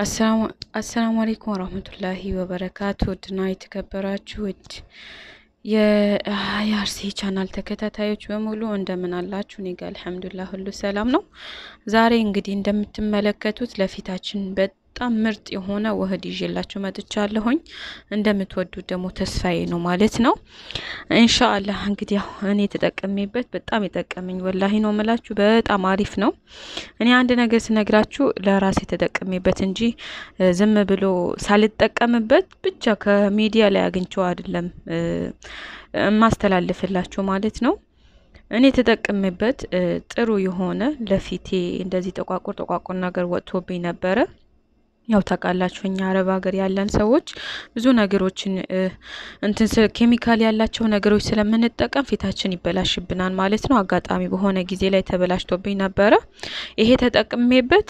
አሰላሙ አሌይኩም ወራህመቱላሂ ወበረካቱ። ውድና የተከበራችሁ ውድ የአርሲ ቻናል ተከታታዮች በሙሉ እንደምን አላችሁ? እኔ ጋ አልሐምዱሊላህ ሁሉ ሰላም ነው። ዛሬ እንግዲህ እንደምትመለከቱት ለፊታችን በጣም ምርጥ የሆነ ውህድ ይዤላችሁ መጥቻለሁኝ። እንደምትወዱት ደግሞ ተስፋዬ ነው ማለት ነው። እንሻአላህ እንግዲህ ያው እኔ የተጠቀሜበት በጣም የጠቀመኝ ወላሂ ነው የምላችሁ፣ በጣም አሪፍ ነው። እኔ አንድ ነገር ስነግራችሁ ለራሴ የተጠቀሜበት እንጂ ዝም ብሎ ሳልጠቀምበት ብቻ ከሚዲያ ላይ አግኝቸው አይደለም የማስተላልፍላችሁ ማለት ነው። እኔ የተጠቀምበት ጥሩ የሆነ ለፊቴ እንደዚህ ጠቋቁር ጠቋቁር ነገር ወጥቶብኝ ነበረ። ያው ታውቃላችሁ እኛ አረብ ሀገር ያለን ሰዎች ብዙ ነገሮችን እንትን ኬሚካል ያላቸው ነገሮች ስለምንጠቀም ፊታችን ይበላሽብናል ማለት ነው። አጋጣሚ በሆነ ጊዜ ላይ ተበላሽቶብኝ ነበረ። ይሄ ተጠቅሜበት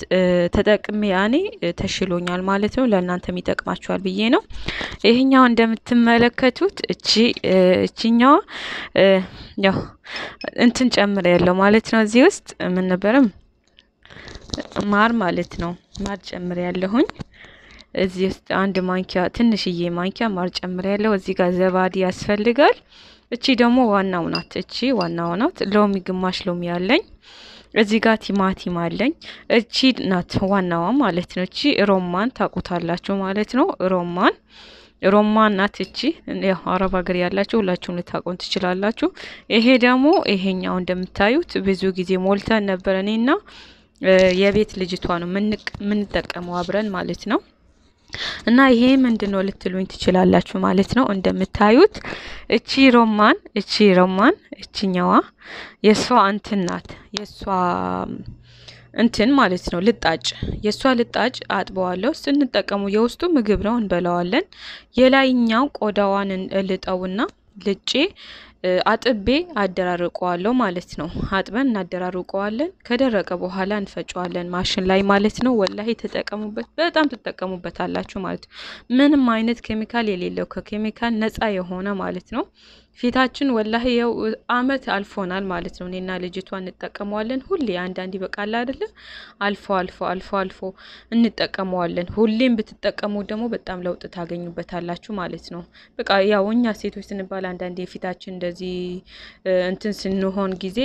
ተጠቅሜ ያኔ ተሽሎኛል ማለት ነው። ለእናንተም ይጠቅማችኋል ብዬ ነው። ይሄኛው እንደምትመለከቱት እቺ እቺኛዋ ያው እንትን ጨምር ያለው ማለት ነው። እዚህ ውስጥ ምን ነበረም ማር ማለት ነው። ማር ጨምር ያለሁኝ እዚህ ውስጥ አንድ ማንኪያ ትንሽዬ ማንኪያ ማር ጨምር ያለው እዚህ ጋር ዘባዲ ያስፈልጋል። እቺ ደግሞ ዋናው ናት። እቺ ዋናው ናት። ሎሚ ግማሽ ሎሚ አለኝ። እዚህ ጋር ቲማቲም አለኝ። እቺ ናት ዋናዋ ማለት ነው። እቺ ሮማን ታቁታላችሁ ማለት ነው። ሮማን ሮማን ናት እቺ። ያው አረብ ሀገር ያላችሁ ሁላችሁም ልታቆን ትችላላችሁ። ይሄ ደግሞ ይሄኛው እንደምታዩት ብዙ ጊዜ ሞልተን ነበረ እኔና የቤት ልጅቷ ነው የምንጠቀመው አብረን ማለት ነው። እና ይሄ ምንድን ነው ልትሉኝ ትችላላችሁ ማለት ነው። እንደምታዩት እቺ ሮማን እቺ ሮማን እቺኛዋ የእሷ እንትን ናት የእሷ እንትን ማለት ነው ልጣጭ የእሷ ልጣጭ አጥበዋለሁ። ስንጠቀሙ የውስጡ ምግብ ነው እንበላዋለን። የላይኛው ቆዳዋን ልጠውና ልጬ አጥቤ አደራርቀዋለሁ ማለት ነው። አጥበን እናደራርቀዋለን። ከደረቀ በኋላ እንፈጨዋለን ማሽን ላይ ማለት ነው። ወላሂ ተጠቀሙበት፣ በጣም ትጠቀሙበታላችሁ ማለት ነው። ምንም አይነት ኬሚካል የሌለው ከኬሚካል ነፃ የሆነ ማለት ነው። ፊታችን ወላሂ ያው አመት አልፎናል ማለት ነው። እኔና ልጅቷ እንጠቀመዋለን ሁሌ። አንዳንድ ይበቃል አይደለም አልፎ አልፎ አልፎ አልፎ እንጠቀመዋለን። ሁሌም ብትጠቀሙ ደግሞ በጣም ለውጥ ታገኙበታላችሁ ማለት ነው። በቃ ያው እኛ ሴቶች ስንባል አንዳንድ የፊታችን እንደዚህ እንትን ስንሆን ጊዜ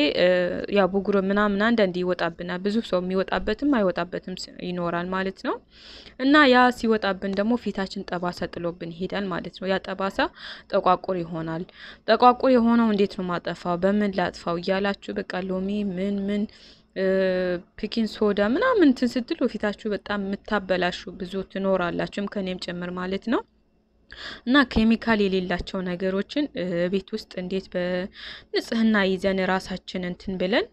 ያው ብጉር ምናምን አንዳንድ ይወጣብናል። ብዙ ሰው የሚወጣበትም አይወጣበትም ይኖራል ማለት ነው። እና ያ ሲወጣብን ደግሞ ፊታችን ጠባሳ ጥሎብን ይሄዳል ማለት ነው። ያ ጠባሳ ጠቋቁር ይሆናል። ጠቋቁር የሆነው እንዴት ነው ማጠፋው? በምን ላጥፋው እያላችሁ በቃ ሎሚ ምን ምን ፒኪን ሶዳ ምናምን እንትን ስትሉ ፊታችሁ በጣም የምታበላሹ ብዙ ትኖራላችሁም ከኔም ጭምር ማለት ነው። እና ኬሚካል የሌላቸው ነገሮችን ቤት ውስጥ እንዴት በንጽህና ይዘን ራሳችን እንትን ብለን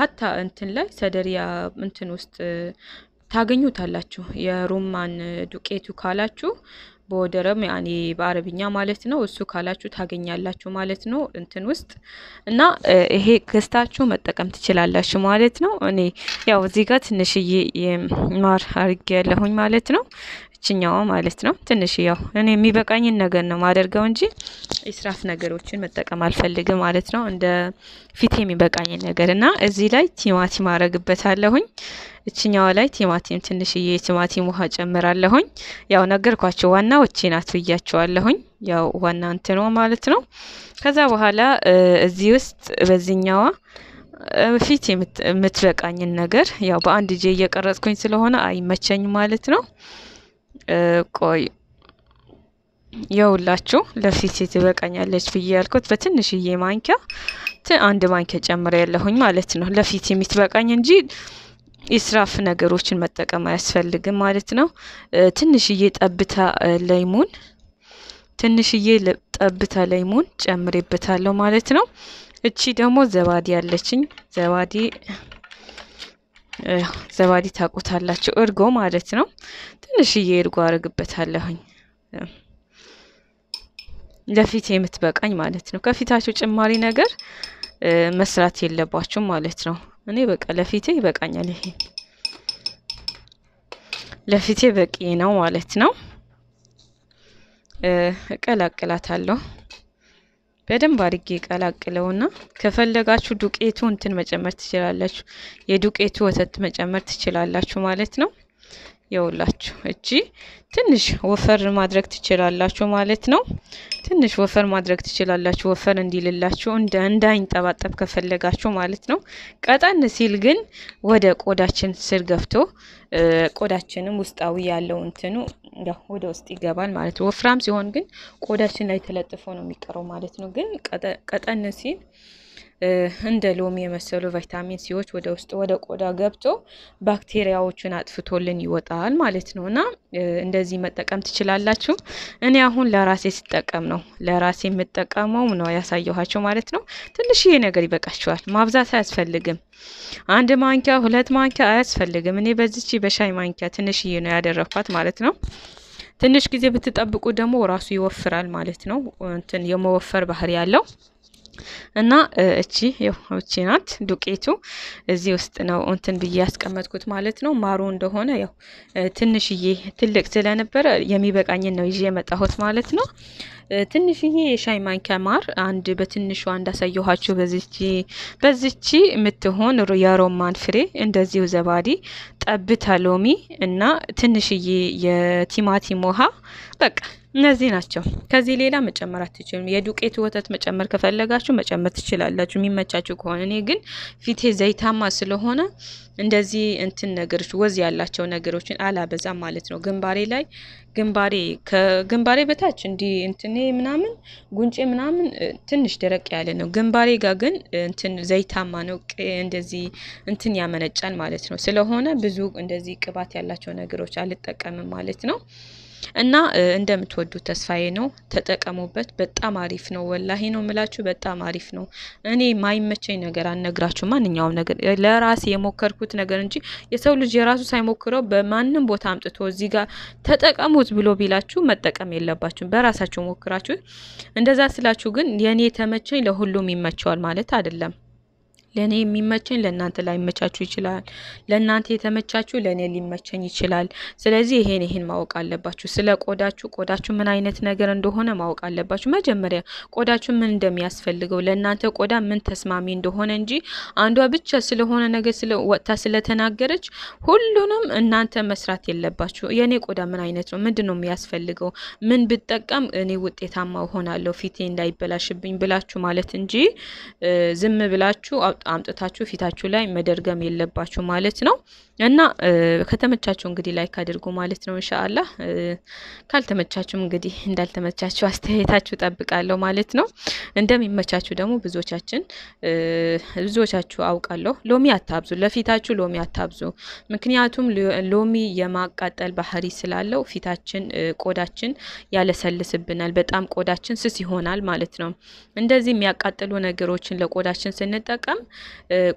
ሀታ እንትን ላይ ሰደሪያ እንትን ውስጥ ታገኙታላችሁ። የሩማን ዱቄቱ ካላችሁ በወደረም ያኔ በአረብኛ ማለት ነው። እሱ ካላችሁ ታገኛላችሁ ማለት ነው እንትን ውስጥ እና ይሄ ገዝታችሁ መጠቀም ትችላላችሁ ማለት ነው። እኔ ያው እዚህ ጋር ትንሽዬ ማር አርጌ ያለሁኝ ማለት ነው። ይችኛዋ ማለት ነው። ትንሽ ያው እኔ የሚበቃኝን ነገር ነው ማደርገው እንጂ ኢስራፍ ነገሮችን መጠቀም አልፈልግም ማለት ነው። እንደ ፊት የሚበቃኝን ነገር እና እዚህ ላይ ቲማቲም አረግበታለሁኝ። እችኛዋ ላይ ቲማቲም ትንሽዬ ቲማቲም ውሃ ጨምራለሁኝ። ያው ነገርኳቸው ዋና ወቼ ናት ብያቸዋለሁኝ። ያው ዋና እንትኗ ማለት ነው። ከዛ በኋላ እዚህ ውስጥ በዚህኛዋ ፊት የምትበቃኝን ነገር ያው በአንድ እጄ እየቀረጽኩኝ ስለሆነ አይመቸኝ ማለት ነው። ቆይ የውላችሁ ለፊት ትበቃኛለች ብዬ ያልኩት በትንሽዬ ማንኪያ አንድ ማንኪያ ጨምሬ ያለሁኝ ማለት ነው። ለፊት የሚትበቃኝ እንጂ የስራፍ ነገሮችን መጠቀም አያስፈልግም ማለት ነው። ትንሽዬ ጠብታ ለይሙን ትንሽዬ ጠብታ ለይሙን ጨምሬበታለሁ ማለት ነው። እቺ ደግሞ ዘባዴ ያለችኝ ዘባዴ ዘባዲ ታውቁታላችሁ፣ እርጎ ማለት ነው። ትንሽዬ እርጎ አረግበታለሁኝ ለፊት የምትበቃኝ ማለት ነው። ከፊታችሁ ጭማሪ ነገር መስራት የለባችሁም ማለት ነው። እኔ በቃ ለፊቴ ይበቃኛል። ይሄ ለፊቴ በቂ ነው ማለት ነው። እቀላቅላታለሁ። በደንብ አድርጌ ቀላቅለውና ከፈለጋችሁ ዱቄቱ እንትን መጨመር ትችላላችሁ፣ የዱቄቱ ወተት መጨመር ትችላላችሁ ማለት ነው። የውላችሁ እቺ ትንሽ ወፈር ማድረግ ትችላላችሁ ማለት ነው። ትንሽ ወፈር ማድረግ ትችላላችሁ፣ ወፈር እንዲልላችሁ እንደ እንዳይንጠባጠብ ከፈለጋችሁ ማለት ነው። ቀጠን ሲል ግን ወደ ቆዳችን ስር ገብቶ ቆዳችንም ውስጣዊ ያለው እንትኑ ወደ ውስጥ ይገባል ማለት ነው። ወፍራም ሲሆን ግን ቆዳችን ላይ ተለጥፎ ነው የሚቀረው ማለት ነው። ግን ቀጠን ሲል እንደ ሎሚ የመሰሉ ቫይታሚን ሲዎች ወደ ውስጥ ወደ ቆዳ ገብቶ ባክቴሪያዎቹን አጥፍቶልን ይወጣል ማለት ነው እና እንደዚህ መጠቀም ትችላላችሁ። እኔ አሁን ለራሴ ስጠቀም ነው ለራሴ የምጠቀመው ነው ያሳየኋቸው ማለት ነው። ትንሽዬ ነገር ይበቃችኋል። ማብዛት አያስፈልግም። አንድ ማንኪያ ሁለት ማንኪያ አያስፈልግም። እኔ በዚች በሻይ ማንኪያ ትንሽዬ ነው ያደረኳት ማለት ነው። ትንሽ ጊዜ ብትጠብቁ ደግሞ ራሱ ይወፍራል ማለት ነው። እንትን የመወፈር ባህሪ ያለው እና እቺ እቺ ናት ዱቄቱ። እዚህ ውስጥ ነው እንትን ብዬ ያስቀመጥኩት ማለት ነው። ማሩ እንደሆነ ያው ትንሽዬ ትልቅ ስለነበረ የሚበቃኝን ነው ይዤ የመጣሁት ማለት ነው። ትንሽዬ የሻይ ማንኪያ ማር አንድ በትንሹ እንዳሳየኋችሁ በዚቺ በዚቺ የምትሆን የሮማን ፍሬ እንደዚሁ ዘባዲ፣ ጠብታ ሎሚ እና ትንሽዬ የቲማቲም ውሃ በቃ እነዚህ ናቸው። ከዚህ ሌላ መጨመር አትችሉም። የዱቄት ወተት መጨመር ከፈለጋችሁ መጨመር ትችላላችሁ የሚመቻችሁ ከሆነ። እኔ ግን ፊቴ ዘይታማ ስለሆነ እንደዚህ እንትን ነገሮች ወዝ ያላቸው ነገሮችን አላበዛም ማለት ነው። ግንባሬ ላይ ግንባሬ ከግንባሬ በታች እንዲህ እንትኔ ምናምን ጉንጬ ምናምን ትንሽ ደረቅ ያለ ነው። ግንባሬ ጋር ግን እንትን ዘይታማ ነው። እንደዚህ እንትን ያመነጫል ማለት ነው። ስለሆነ ብዙ እንደዚህ ቅባት ያላቸው ነገሮች አልጠቀምም ማለት ነው። እና እንደምትወዱት ተስፋዬ ነው። ተጠቀሙበት። በጣም አሪፍ ነው። ወላሄ ነው ምላችሁ፣ በጣም አሪፍ ነው። እኔ ማይመቸኝ ነገር አነግራችሁ ማንኛውም ነገር ለራሴ የሞከርኩት ነገር እንጂ የሰው ልጅ የራሱ ሳይሞክረው በማንም ቦታ አምጥቶ እዚህ ጋር ተጠቀሙት ብሎ ቢላችሁ መጠቀም የለባችሁም። በራሳችሁ ሞክራችሁ እንደዛ ስላችሁ ግን የእኔ ተመቸኝ ለሁሉም ይመቸዋል ማለት አይደለም። ለእኔ የሚመቸኝ ለእናንተ ላይመቻችሁ ይችላል። ለእናንተ የተመቻችሁ ለእኔ ሊመቸኝ ይችላል። ስለዚህ ይሄን ይሄን ማወቅ አለባችሁ። ስለ ቆዳችሁ ቆዳችሁ ምን አይነት ነገር እንደሆነ ማወቅ አለባችሁ። መጀመሪያ ቆዳችሁ ምን እንደሚያስፈልገው ለእናንተ ቆዳ ምን ተስማሚ እንደሆነ እንጂ አንዷ ብቻ ስለሆነ ነገር ወጥታ ስለተናገረች ሁሉንም እናንተ መስራት የለባችሁ። የእኔ ቆዳ ምን አይነት ነው? ምንድን ነው የሚያስፈልገው? ምን ብጠቀም እኔ ውጤታማ እሆናለሁ ፊቴ እንዳይበላሽብኝ ብላችሁ ማለት እንጂ ዝም ብላችሁ አምጥታችሁ ፊታችሁ ላይ መደርገም የለባችሁ ማለት ነው። እና ከተመቻችሁ እንግዲህ ላይክ አድርጉ ማለት ነው። እንሻአላ ካልተመቻችሁም እንግዲህ እንዳልተመቻችሁ አስተያየታችሁ ጠብቃለሁ ማለት ነው። እንደሚመቻችሁ ደግሞ ብዙዎቻችን ብዙዎቻችሁ አውቃለሁ። ሎሚ አታብዙ፣ ለፊታችሁ ሎሚ አታብዙ። ምክንያቱም ሎሚ የማቃጠል ባህሪ ስላለው ፊታችን ቆዳችን ያለሰልስብናል። በጣም ቆዳችን ስስ ይሆናል ማለት ነው። እንደዚህ የሚያቃጥሉ ነገሮችን ለቆዳችን ስንጠቀም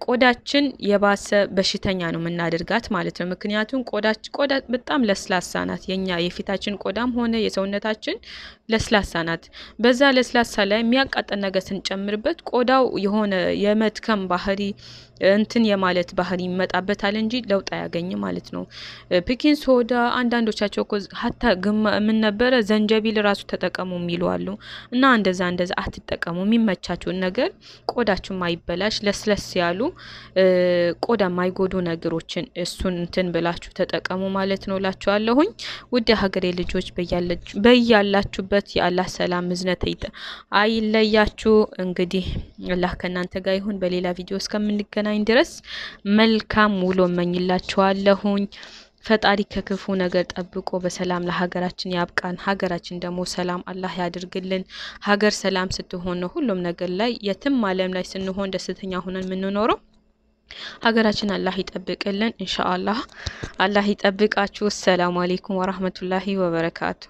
ቆዳችን የባሰ በሽተኛ ነው የምናደርጋት ማለት ነው። ምክንያቱም ቆዳ በጣም ለስላሳ ናት። የኛ የፊታችን ቆዳም ሆነ የሰውነታችን ለስላሳ ናት። በዛ ለስላሳ ላይ የሚያቃጠል ነገር ስንጨምርበት ቆዳው የሆነ የመድከም ባህሪ እንትን የማለት ባህሪ ይመጣበታል እንጂ ለውጥ አያገኝም ማለት ነው። ፒኪን ሶዳ አንዳንዶቻቸው ሀታ ምን ነበረ ዘንጀቢል ራሱ ተጠቀሙ የሚሉ አሉ። እና እንደዛ እንደዛ አትጠቀሙ የሚመቻችሁን ነገር ቆዳችሁም ማይበላሽ ለስ ለስለስ ያሉ ቆዳ ማይጎዱ ነገሮችን እሱን እንትን ብላችሁ ተጠቀሙ ማለት ነው ላችኋለሁኝ። ውድ ሀገሬ ልጆች በያላችሁበት የአላህ ሰላም እዝነት አይለያችሁ። እንግዲህ አላህ ከእናንተ ጋር ይሁን። በሌላ ቪዲዮ እስከምንገናኝ ድረስ መልካም ውሎ እመኝላችኋለሁኝ። ፈጣሪ ከክፉ ነገር ጠብቆ በሰላም ለሀገራችን ያብቃን። ሀገራችን ደግሞ ሰላም አላህ ያድርግልን። ሀገር ሰላም ስትሆን ነው ሁሉም ነገር ላይ የትም ዓለም ላይ ስንሆን ደስተኛ ሆነን የምንኖረው። ሀገራችን አላህ ይጠብቅልን። እንሻ አላህ ይጠብቃችሁ። ሰላም አሌይኩም ወራህመቱላሂ ወበረካቱ።